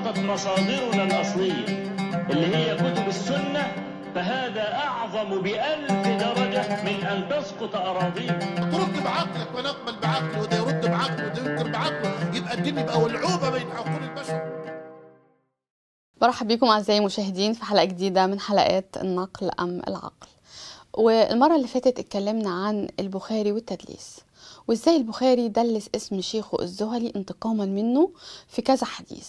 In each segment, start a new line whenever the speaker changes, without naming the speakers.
وضاقت مصادرنا الأصلية اللي هي كتب السنة فهذا أعظم بألف درجة من أن تسقط أراضينا ترد بعقلك ونقبل بعقله وده يرد بعقله وده ينكر بعقله يبقى الدين يبقى ولعوبة بين عقول البشر برحب بكم أعزائي المشاهدين في حلقة جديدة من حلقات النقل أم العقل والمرة اللي فاتت اتكلمنا عن البخاري والتدليس وازاي البخاري دلس اسم شيخه الزهلي انتقاما منه في كذا حديث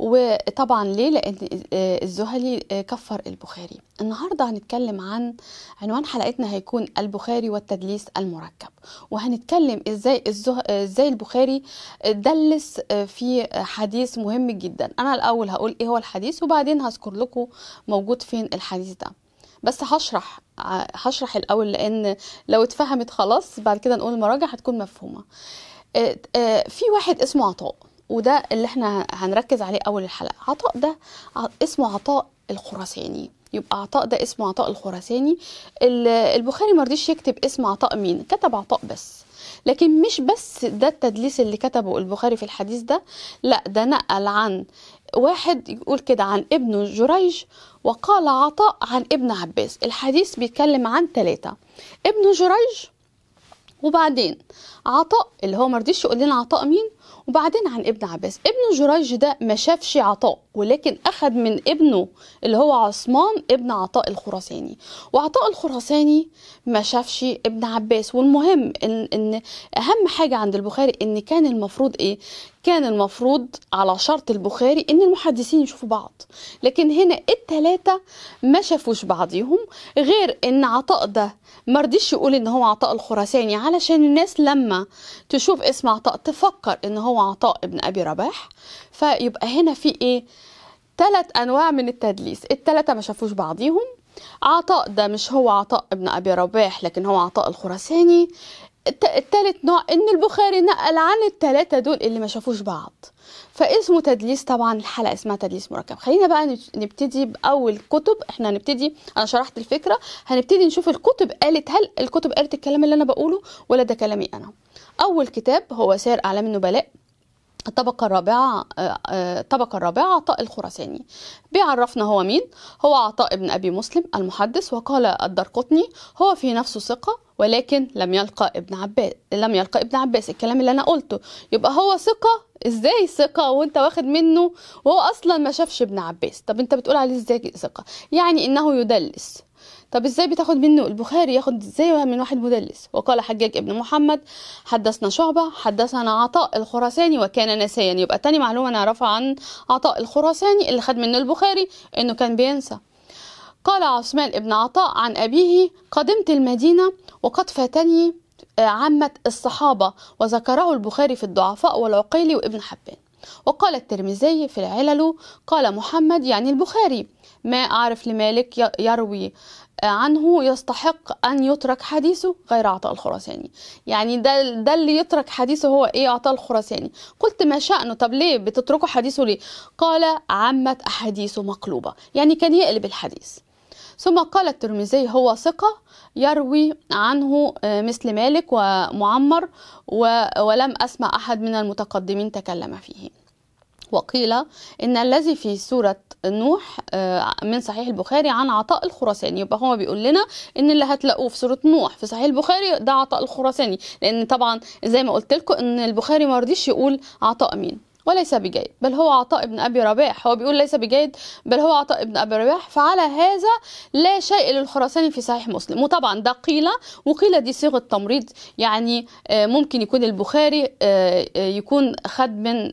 وطبعا ليه لان آه، الزهلي آه، كفر البخاري النهارده هنتكلم عن عنوان حلقتنا هيكون البخاري والتدليس المركب وهنتكلم ازاي ازاي البخاري دلس آه، في حديث مهم جدا انا الاول هقول ايه هو الحديث وبعدين هذكر لكم موجود فين الحديث ده بس هشرح هشرح الاول لان لو اتفهمت خلاص بعد كده نقول المراجع هتكون مفهومه في واحد اسمه عطاء وده اللي احنا هنركز عليه اول الحلقه عطاء ده اسمه عطاء الخراساني يبقى عطاء ده اسمه عطاء الخراساني البخاري مرضيش يكتب اسم عطاء مين كتب عطاء بس لكن مش بس ده التدليس اللي كتبه البخاري في الحديث ده لا ده نقل عن واحد يقول كده عن ابن جريج وقال عطاء عن ابن عباس الحديث بيتكلم عن ثلاثة ابن جريج وبعدين عطاء اللي هو مرضيش يقول لنا عطاء مين وبعدين عن ابن عباس ابن جريج ده ما شافش عطاء ولكن أخذ من ابنه اللي هو عثمان ابن عطاء الخراساني وعطاء الخراساني ما شافش ابن عباس والمهم إن, إن أهم حاجة عند البخاري إن كان المفروض إيه كان المفروض على شرط البخاري ان المحدثين يشوفوا بعض لكن هنا التلاتة ما شافوش بعضيهم غير ان عطاء ده رضيش يقول ان هو عطاء الخراساني علشان الناس لما تشوف اسم عطاء تفكر ان هو عطاء ابن ابي رباح فيبقى هنا في ايه ثلاث انواع من التدليس التلاتة ما شافوش بعضيهم عطاء ده مش هو عطاء ابن ابي رباح لكن هو عطاء الخراساني التالت نوع ان البخاري نقل عن التلاتة دول اللي ما شافوش بعض فاسمه تدليس طبعا الحلقه اسمها تدليس مركب خلينا بقى نبتدي باول كتب احنا هنبتدي انا شرحت الفكره هنبتدي نشوف الكتب قالت هل الكتب قالت الكلام اللي انا بقوله ولا ده كلامي انا اول كتاب هو سير اعلام النبلاء الطبقة الرابعة آه، آه، الطبقة الرابعة عطاء الخراساني بيعرفنا هو مين هو عطاء بن أبي مسلم المحدث وقال الدرقطني هو في نفسه ثقة ولكن لم يلقى ابن عباس لم يلقى ابن عباس الكلام اللي انا قلته يبقى هو ثقة ازاي ثقة وانت واخد منه وهو اصلا ما شافش ابن عباس طب انت بتقول عليه ازاي ثقة يعني انه يدلس طب ازاي بتاخد منه البخاري ياخد ازاي من واحد مدلس وقال حجاج ابن محمد حدثنا شعبة حدثنا عطاء الخراساني وكان ناسيا يبقى تاني معلومة نعرفها عن عطاء الخراساني اللي خد منه البخاري انه كان بينسى قال عثمان ابن عطاء عن أبيه قدمت المدينة وقد فاتني آه، عامة الصحابة وذكره البخاري في الضعفاء والعقيلي وابن حبان وقال الترمذي في العلل قال محمد يعني البخاري ما أعرف لمالك يروي آه، عنه يستحق أن يترك حديثه غير عطاء الخراساني يعني ده, ده اللي يترك حديثه هو إيه عطاء الخراساني قلت ما شأنه طب ليه بتتركوا حديثه ليه قال عمت أحاديثه مقلوبة يعني كان يقلب الحديث ثم قال الترمذي هو ثقة يروي عنه آه، مثل مالك ومعمر ولم أسمع أحد من المتقدمين تكلم فيه وقيل ان الذي في سوره نوح آه، من صحيح البخاري عن عطاء الخراساني يبقى هو بيقول لنا ان اللي هتلاقوه في سوره نوح في صحيح البخاري ده عطاء الخراساني لان طبعا زي ما قلت لكم ان البخاري ما رضيش يقول عطاء مين وليس بجيد بل هو عطاء ابن ابي رباح هو بيقول ليس بجيد بل هو عطاء ابن ابي رباح فعلى هذا لا شيء للخراساني في صحيح مسلم وطبعا ده قيل وقيل دي صيغه تمريض يعني آه، ممكن يكون البخاري آه، آه، يكون خد من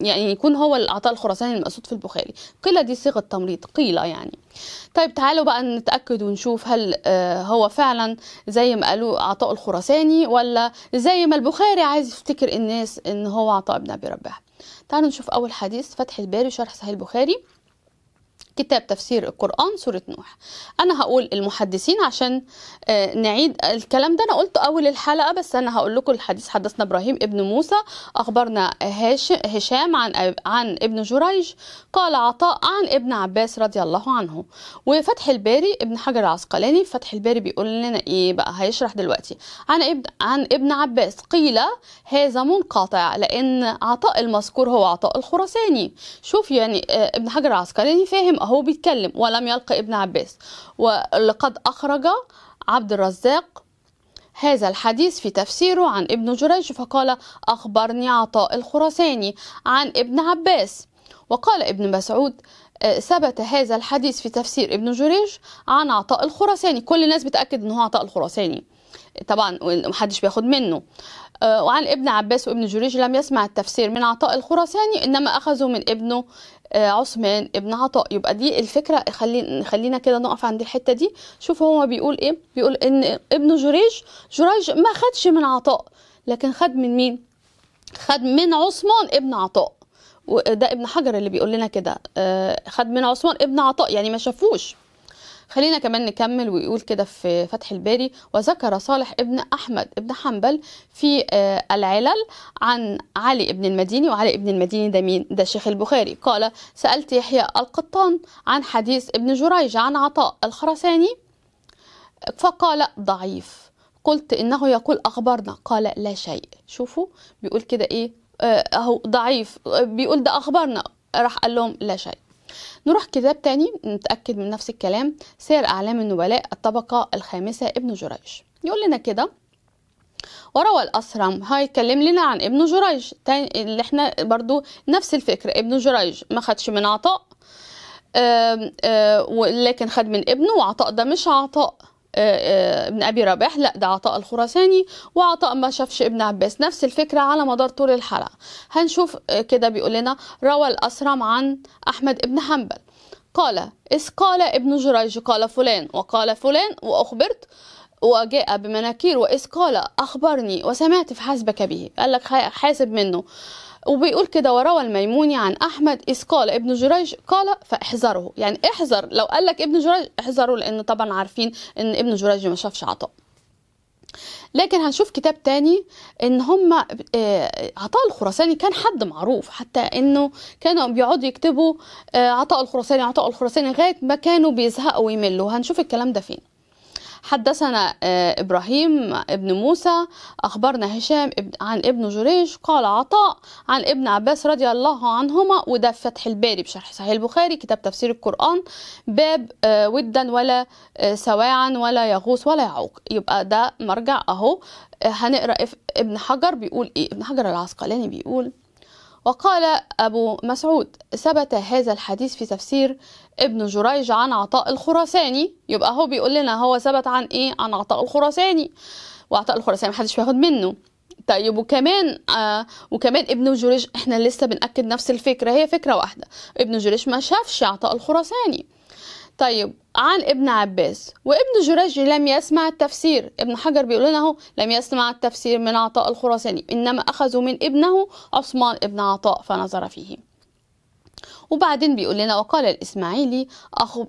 يعني يكون هو العطاء الخراساني المقصود في البخاري قيل دي صيغه تمريض قيل يعني طيب تعالوا بقى نتاكد ونشوف هل آه، هو فعلا زي ما قالوا عطاء الخراساني ولا زي ما البخاري عايز يفتكر الناس ان هو عطاء بن ابي رباح تعالوا نشوف اول حديث فتح الباري شرح صحيح البخاري كتاب تفسير القرآن سورة نوح أنا هقول المحدثين عشان آه، نعيد الكلام ده أنا قلته أول الحلقة بس أنا هقول لكم الحديث حدثنا إبراهيم ابن موسى أخبرنا هشام عن عن ابن جريج قال عطاء عن ابن عباس رضي الله عنه وفتح الباري ابن حجر العسقلاني فتح الباري بيقول لنا إيه بقى هيشرح دلوقتي عن ابن عن ابن عباس قيل هذا منقطع لأن عطاء المذكور هو عطاء الخراساني شوف يعني آه، ابن حجر العسقلاني فاهم هو بيتكلم ولم يلق ابن عباس ولقد أخرج عبد الرزاق هذا الحديث في تفسيره عن ابن جريج فقال أخبرني عطاء الخراساني عن ابن عباس وقال ابن مسعود آه، ثبت هذا الحديث في تفسير ابن جريج عن عطاء الخراساني كل الناس بتأكد أنه عطاء الخراساني طبعا ومحدش بياخد منه آه، وعن ابن عباس وابن جريج لم يسمع التفسير من عطاء الخراساني انما اخذه من ابنه آه، عثمان ابن عطاء يبقى دي الفكره خلينا خلينا كده نقف عند الحته دي شوف هو بيقول ايه بيقول ان ابن جريج جريج ما خدش من عطاء لكن خد من مين خد من عثمان ابن عطاء وده ابن حجر اللي بيقول لنا كده آه، خد من عثمان ابن عطاء يعني ما شافوش خلينا كمان نكمل ويقول كده في فتح الباري وذكر صالح ابن أحمد ابن حنبل في آه، العلل عن علي ابن المديني وعلي ابن المديني ده مين ده شيخ البخاري قال سألت يحيى القطان عن حديث ابن جريج عن عطاء الخرساني فقال ضعيف قلت إنه يقول أخبرنا قال لا شيء شوفوا بيقول كده إيه آه، أهو ضعيف آه، بيقول ده أخبارنا راح قال لهم لا شيء نروح كتاب تاني نتأكد من نفس الكلام سير أعلام النبلاء الطبقة الخامسة ابن جريج يقول لنا كده وروى الأسرم هيتكلم لنا عن ابن جريج اللي احنا برضو نفس الفكرة ابن جريج ما خدش من عطاء لكن خد من ابنه وعطاء ده مش عطاء آه، آه، ابن ابي رباح لا ده عطاء الخراساني وعطاء ما شافش ابن عباس نفس الفكره على مدار طول الحلقه هنشوف آه، كده بيقول لنا روى الاسرم عن احمد ابن حنبل قال إذ قال ابن جريج قال فلان وقال فلان وأخبرت وجاء بمناكير وإذ قال أخبرني وسمعت فحسبك به قال لك حاسب منه وبيقول كده وروى الميموني عن احمد اذ قال ابن جريج قال فاحذره يعني احذر لو قال لك ابن جريج احذره لان طبعا عارفين ان ابن جريج ما شافش عطاء لكن هنشوف كتاب تاني ان هم آه، عطاء الخراساني كان حد معروف حتى انه كانوا بيقعدوا يكتبوا آه، عطاء الخراساني عطاء الخراساني لغايه ما كانوا بيزهقوا ويملوا هنشوف الكلام ده فين حدثنا آه، إبراهيم ابن موسى أخبرنا هشام عن ابن جريج قال عطاء عن ابن عباس رضي الله عنهما وده في فتح الباري بشرح صحيح البخاري كتاب تفسير القرآن باب آه، ودا ولا آه، سواعا ولا يغوص ولا يعوق يبقى ده مرجع أهو هنقرأ ابن حجر بيقول إيه ابن حجر العسقلاني بيقول وقال أبو مسعود ثبت هذا الحديث في تفسير ابن جريج عن عطاء الخراساني يبقى هو بيقول لنا هو ثبت عن ايه عن عطاء الخراساني وعطاء الخراساني محدش بياخد منه طيب وكمان آه وكمان ابن جريج احنا لسه بنأكد نفس الفكره هي فكره واحده ابن جريج ما شافش عطاء الخراساني طيب عن ابن عباس وابن جريج لم يسمع التفسير ابن حجر بيقول لنا اهو لم يسمع التفسير من عطاء الخراساني انما اخذوا من ابنه عثمان ابن عطاء فنظر فيه وبعدين بيقول لنا وقال الإسماعيلي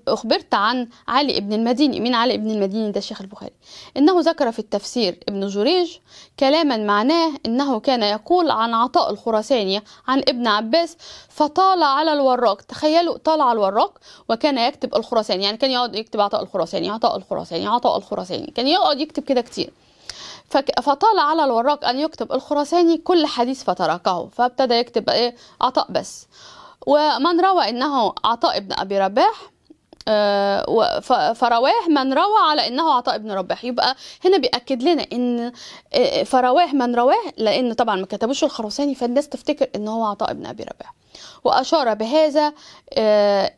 أخبرت عن علي بن المديني من علي بن المديني ده الشيخ البخاري إنه ذكر في التفسير ابن جريج كلاما معناه إنه كان يقول عن عطاء الخراساني عن ابن عباس فطال على الوراق تخيلوا طال على الوراق وكان يكتب الخراساني يعني كان يقعد يكتب عطاء الخراساني عطاء الخراساني عطاء الخراساني كان يقعد يكتب كده كتير فطال على الوراق أن يكتب الخراساني كل حديث فتركه فابتدى يكتب إيه عطاء بس ومن روى انه عطاء ابن ابي رباح آه، فرواه من روى على انه عطاء ابن رباح يبقى هنا بياكد لنا ان آه، آه، فرواه من رواه لان طبعا ما كتبوش الخرساني فالناس تفتكر ان هو عطاء ابن ابي رباح واشار بهذا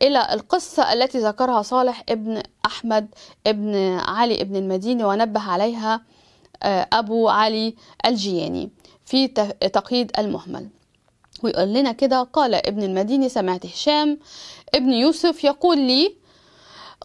الى القصه التي ذكرها صالح ابن احمد ابن علي ابن المديني ونبه عليها ابو علي الجياني في تقييد المهمل ويقول لنا كده قال ابن المديني سمعت هشام ابن يوسف يقول لي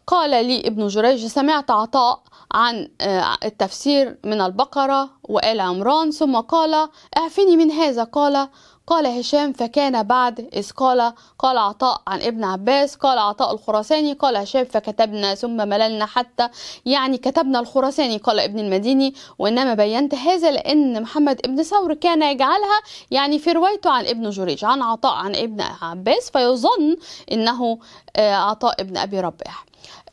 قال لي ابن جريج سمعت عطاء عن آه، التفسير من البقرة وقال عمران ثم قال اعفني من هذا قال قال هشام فكان بعد إذ قال قال عطاء عن ابن عباس قال عطاء الخراساني قال هشام فكتبنا ثم مللنا حتى يعني كتبنا الخراساني قال ابن المديني وإنما بينت هذا لأن محمد ابن ثور كان يجعلها يعني في روايته عن ابن جريج عن عطاء عن ابن عباس فيظن أنه آه، عطاء ابن أبي رباح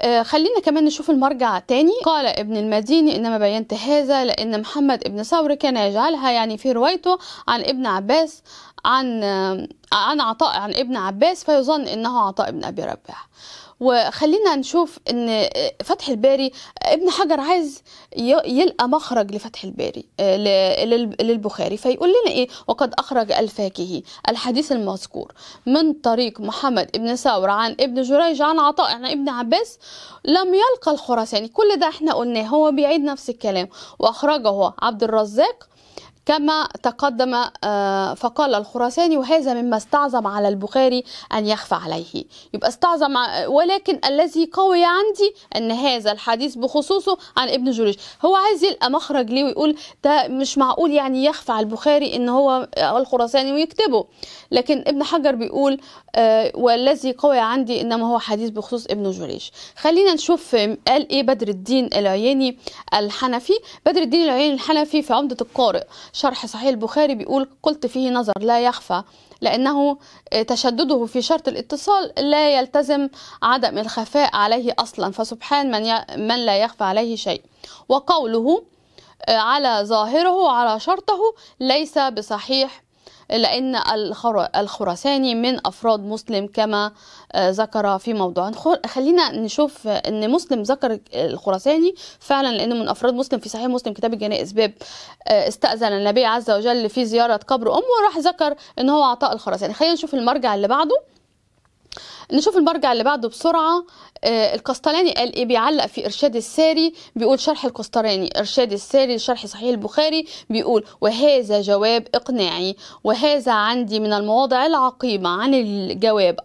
آه، خلينا كمان نشوف المرجع تاني قال ابن المديني انما بينت هذا لان محمد ابن ثور كان يجعلها يعني في روايته عن ابن عباس عن عن عطاء عن ابن عباس فيظن انه عطاء بن ابي رباح وخلينا نشوف ان آه، فتح الباري آه، ابن حجر عايز يلقى مخرج لفتح الباري آه، للبخاري فيقول لنا ايه وقد اخرج الفاكهي الحديث المذكور من طريق محمد ابن ثور عن ابن جريج عن عطاء عن ابن عباس لم يلقى الخراساني كل ده احنا قلناه هو بيعيد نفس الكلام واخرجه عبد الرزاق كما تقدم آه، فقال الخراساني وهذا مما استعظم على البخاري أن يخفى عليه يبقى استعظم ولكن الذي قوي عندي أن هذا الحديث بخصوصه عن ابن جريج هو عايز يلقى مخرج ليه ويقول ده مش معقول يعني يخفى على البخاري أن هو آه، الخراساني ويكتبه لكن ابن حجر بيقول آه، والذي قوي عندي إنما هو حديث بخصوص ابن جريج خلينا نشوف قال إيه بدر الدين العياني الحنفي بدر الدين العياني الحنفي في عمدة القارئ شرح صحيح البخاري بيقول قلت فيه نظر لا يخفى لأنه آه، تشدده في شرط الاتصال لا يلتزم عدم الخفاء عليه أصلا فسبحان من, ي... من لا يخفى عليه شيء وقوله آه، على ظاهره على شرطه ليس بصحيح لأن الخراساني من أفراد مسلم كما آه، ذكر في موضوع خلينا نشوف أن مسلم ذكر الخراساني فعلا لأنه من أفراد مسلم في صحيح مسلم كتاب الجنائز باب آه، استأذن النبي عز وجل في زيارة قبر أمه وراح ذكر أنه هو عطاء الخراساني خلينا نشوف المرجع اللي بعده نشوف المرجع اللي بعده بسرعة آه، القسطلاني قال إيه بيعلق في إرشاد الساري بيقول شرح القسطلاني إرشاد الساري شرح صحيح البخاري بيقول وهذا جواب إقناعي وهذا عندي من المواضع العقيمة عن الجواب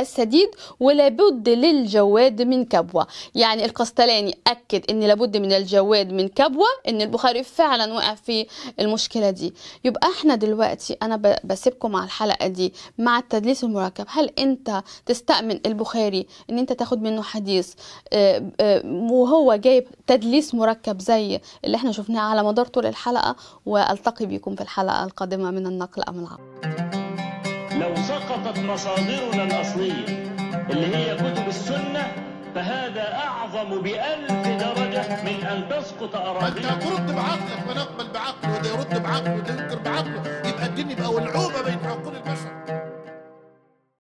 السديد ولابد للجواد من كبوة يعني القسطلاني أكد إن لابد من الجواد من كبوة إن البخاري فعلا وقع في المشكلة دي يبقى إحنا دلوقتي أنا بسيبكم على الحلقة دي مع التدليس المركب هل أنت تست تأمن البخاري ان انت تاخد منه حديث آه، آه، وهو جايب تدليس مركب زي اللي احنا شفناه على مدار طول الحلقة والتقي بكم في الحلقة القادمة من النقل أم العقل لو سقطت مصادرنا الأصلية اللي هي كتب السنة فهذا أعظم بألف درجة من أن تسقط أراضينا أنت ترد بعقلك ونقبل بعقله وده يرد بعقله وده ينكر بعقله يبقى الدين يبقى ولعوبة بين عقول البشر